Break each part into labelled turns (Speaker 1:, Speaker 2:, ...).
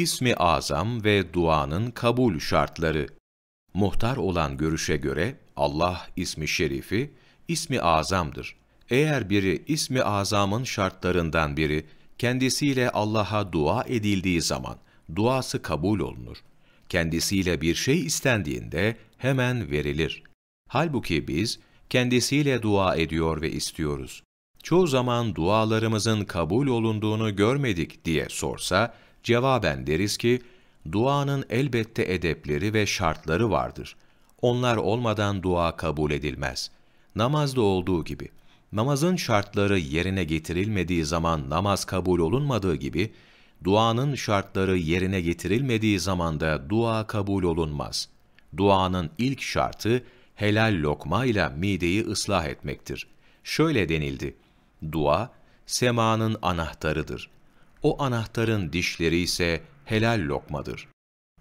Speaker 1: İsmi Azam ve duanın kabul şartları. Muhtar olan görüşe göre Allah ismi şerifi ismi azamdır. Eğer biri ismi azamın şartlarından biri kendisiyle Allah'a dua edildiği zaman duası kabul olunur. Kendisiyle bir şey istendiğinde hemen verilir. Halbuki biz kendisiyle dua ediyor ve istiyoruz. Çoğu zaman dualarımızın kabul olunduğunu görmedik diye sorsa, Cevaben deriz ki, duanın elbette edepleri ve şartları vardır. Onlar olmadan dua kabul edilmez. Namazda olduğu gibi, namazın şartları yerine getirilmediği zaman namaz kabul olunmadığı gibi, duanın şartları yerine getirilmediği zaman da dua kabul olunmaz. Duanın ilk şartı, helal lokma ile mideyi ıslah etmektir. Şöyle denildi, dua, semanın anahtarıdır.'' O anahtarın dişleri ise helal lokmadır.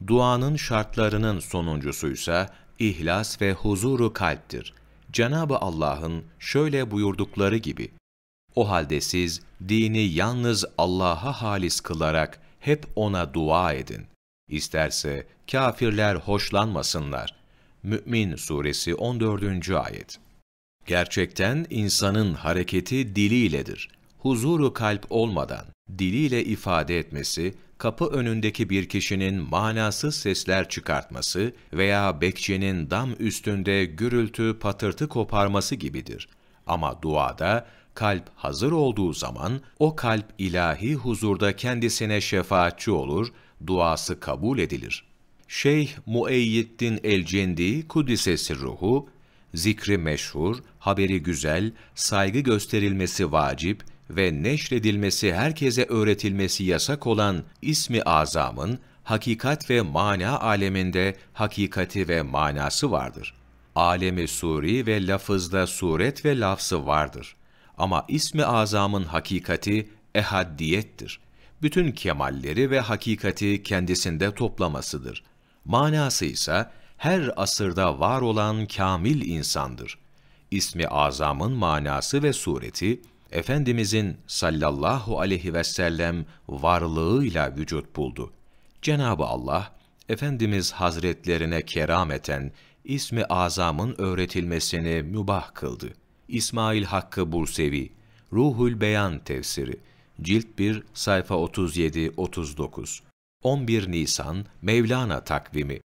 Speaker 1: Duanın şartlarının sonuncusuysa ihlas ve huzuru kalptir. Cenabı Allah'ın şöyle buyurdukları gibi: O halde siz dini yalnız Allah'a halis kılarak hep ona dua edin. İsterse kafirler hoşlanmasınlar. Mü'min suresi 14. ayet. Gerçekten insanın hareketi diliyledir huzuru kalp olmadan diliyle ifade etmesi, kapı önündeki bir kişinin manasız sesler çıkartması veya bekçenin dam üstünde gürültü patırtı koparması gibidir. Ama duada kalp hazır olduğu zaman o kalp ilahi huzurda kendisine şefaatçi olur, duası kabul edilir. Şeyh Mueyyiddin el-Cendi Kudisesi ruhu, zikri meşhur, haberi güzel, saygı gösterilmesi vacip, ve neşredilmesi herkese öğretilmesi yasak olan ismi azamın hakikat ve mana aleminde hakikati ve manası vardır. Alemi suri ve lafızda suret ve lafzı vardır. Ama ismi azamın hakikati ehaddiyettir. Bütün kemalleri ve hakikati kendisinde toplamasıdır. Manası ise her asırda var olan kamil insandır. İsmi azamın manası ve sureti, Efendimizin sallallahu aleyhi ve sellem varlığıyla vücut buldu. Cenabı Allah Efendimiz Hazretlerine kerameten ismi azamın öğretilmesini mübah kıldı. İsmail Hakkı Bursevi, Ruhul Beyan tefsiri, cilt 1, sayfa 37-39, 11 Nisan, Mevlana takvimi,